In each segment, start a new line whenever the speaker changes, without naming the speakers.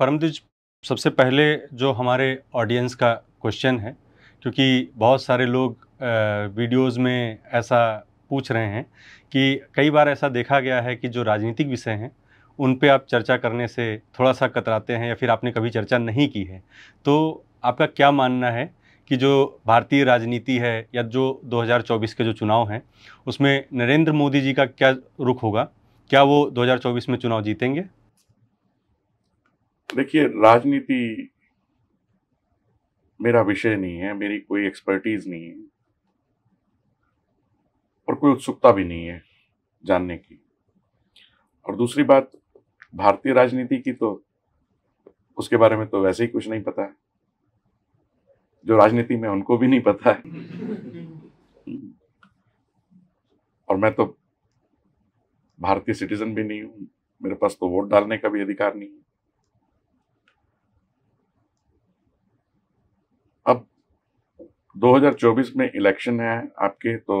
परमदीज सबसे पहले जो हमारे ऑडियंस का क्वेश्चन है क्योंकि बहुत सारे लोग वीडियोस में ऐसा पूछ रहे हैं कि कई बार ऐसा देखा गया है कि जो राजनीतिक विषय हैं उन पे आप चर्चा करने से थोड़ा सा कतराते हैं या फिर आपने कभी चर्चा नहीं की है तो आपका क्या मानना है कि जो भारतीय राजनीति है या जो 2024 के जो चुनाव हैं उसमें नरेंद्र मोदी जी का क्या रुख होगा क्या वो 2024 में चुनाव जीतेंगे देखिए राजनीति मेरा विषय नहीं है मेरी कोई एक्सपर्टीज नहीं है और कोई उत्सुकता भी नहीं है जानने की और दूसरी बात भारतीय राजनीति की तो उसके बारे में तो वैसे ही कुछ नहीं पता है जो राजनीति में उनको भी नहीं पता है और मैं तो भारतीय सिटीजन भी नहीं हूँ मेरे पास तो वोट डालने का भी अधिकार नहीं है 2024 में इलेक्शन है आपके तो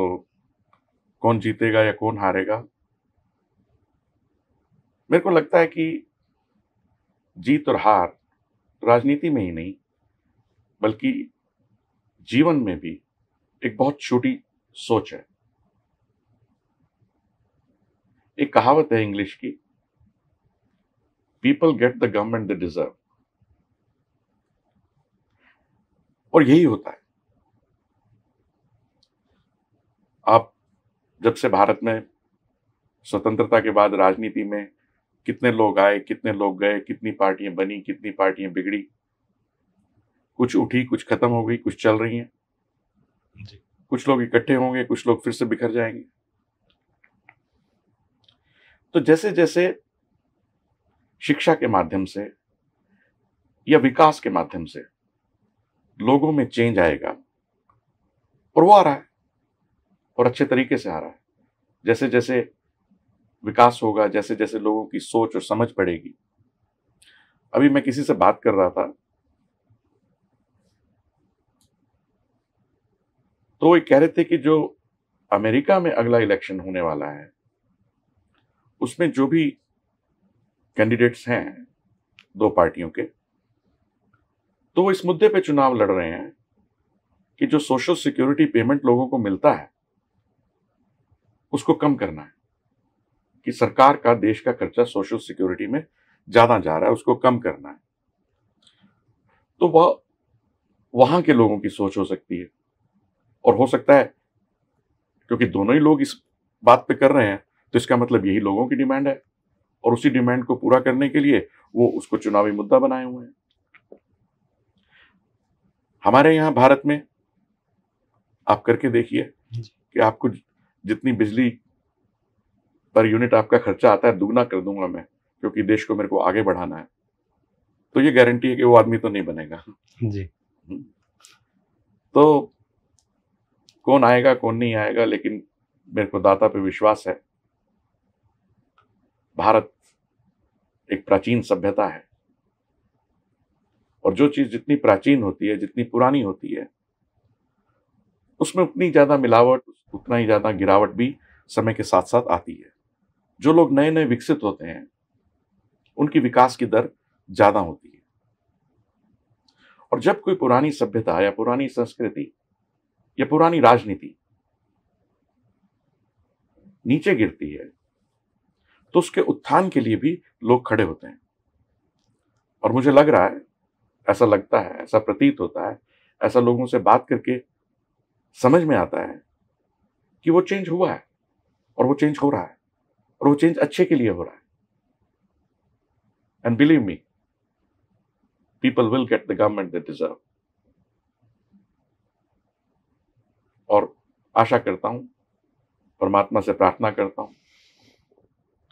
कौन जीतेगा या कौन हारेगा मेरे को लगता है कि जीत और हार राजनीति में ही नहीं बल्कि जीवन में भी एक बहुत छोटी सोच है एक कहावत है इंग्लिश की people get the government they deserve और यही होता है आप जब से भारत में स्वतंत्रता के बाद राजनीति में कितने लोग आए कितने लोग गए कितनी पार्टियां बनी कितनी पार्टियां बिगड़ी कुछ उठी कुछ खत्म हो गई कुछ चल रही हैं कुछ लोग इकट्ठे होंगे कुछ लोग फिर से बिखर जाएंगे तो जैसे जैसे शिक्षा के माध्यम से या विकास के माध्यम से लोगों में चेंज आएगा और वो आ रहा है और अच्छे तरीके से आ रहा है जैसे जैसे विकास होगा जैसे जैसे लोगों की सोच और समझ पड़ेगी अभी मैं किसी से बात कर रहा था तो वो कह रहे थे कि जो अमेरिका में अगला इलेक्शन होने वाला है उसमें जो भी कैंडिडेट्स हैं दो पार्टियों के तो वो इस मुद्दे पे चुनाव लड़ रहे हैं कि जो सोशल सिक्योरिटी पेमेंट लोगों को मिलता है उसको कम करना है कि सरकार का देश का खर्चा सोशल सिक्योरिटी में ज्यादा जा रहा है उसको कम करना है तो वह वहां के लोगों की सोच हो सकती है और हो सकता है क्योंकि दोनों ही लोग इस बात पे कर रहे हैं तो इसका मतलब यही लोगों की डिमांड है और उसी डिमांड को पूरा करने के लिए वो उसको चुनावी मुद्दा बनाए हुए हैं हमारे यहां भारत में आप करके देखिए कि आपको जितनी बिजली पर यूनिट आपका खर्चा आता है दुगना कर दूंगा मैं क्योंकि देश को मेरे को आगे बढ़ाना है तो ये गारंटी है कि वो आदमी तो नहीं बनेगा जी हम्म। तो कौन आएगा कौन नहीं आएगा लेकिन मेरे को दाता पे विश्वास है भारत एक प्राचीन सभ्यता है और जो चीज जितनी प्राचीन होती है जितनी पुरानी होती है उसमें उतनी ज़्यादा मिलावट उतना ही ज़्यादा गिरावट भी समय के साथ साथ आती है जो लोग नए नए विकसित होते हैं उनकी विकास की दर ज़्यादा होती है और जब कोई पुरानी सभ्यता या पुरानी संस्कृति या पुरानी राजनीति नीचे गिरती है तो उसके उत्थान के लिए भी लोग खड़े होते हैं और मुझे लग रहा है ऐसा लगता है ऐसा प्रतीत होता है ऐसा लोगों से बात करके समझ में आता है कि वो चेंज हुआ है और वो चेंज हो रहा है और वो चेंज अच्छे के लिए हो रहा है and believe me people will get the government they deserve और आशा करता हूं परमात्मा से प्रार्थना करता हूं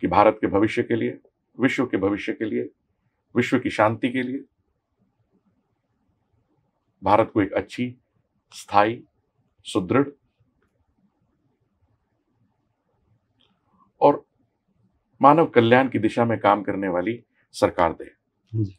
कि भारत के भविष्य के लिए विश्व के भविष्य के लिए विश्व की शांति के लिए भारत को एक अच्छी स्थायी सुदृढ़ और मानव कल्याण की दिशा में काम करने वाली सरकार दे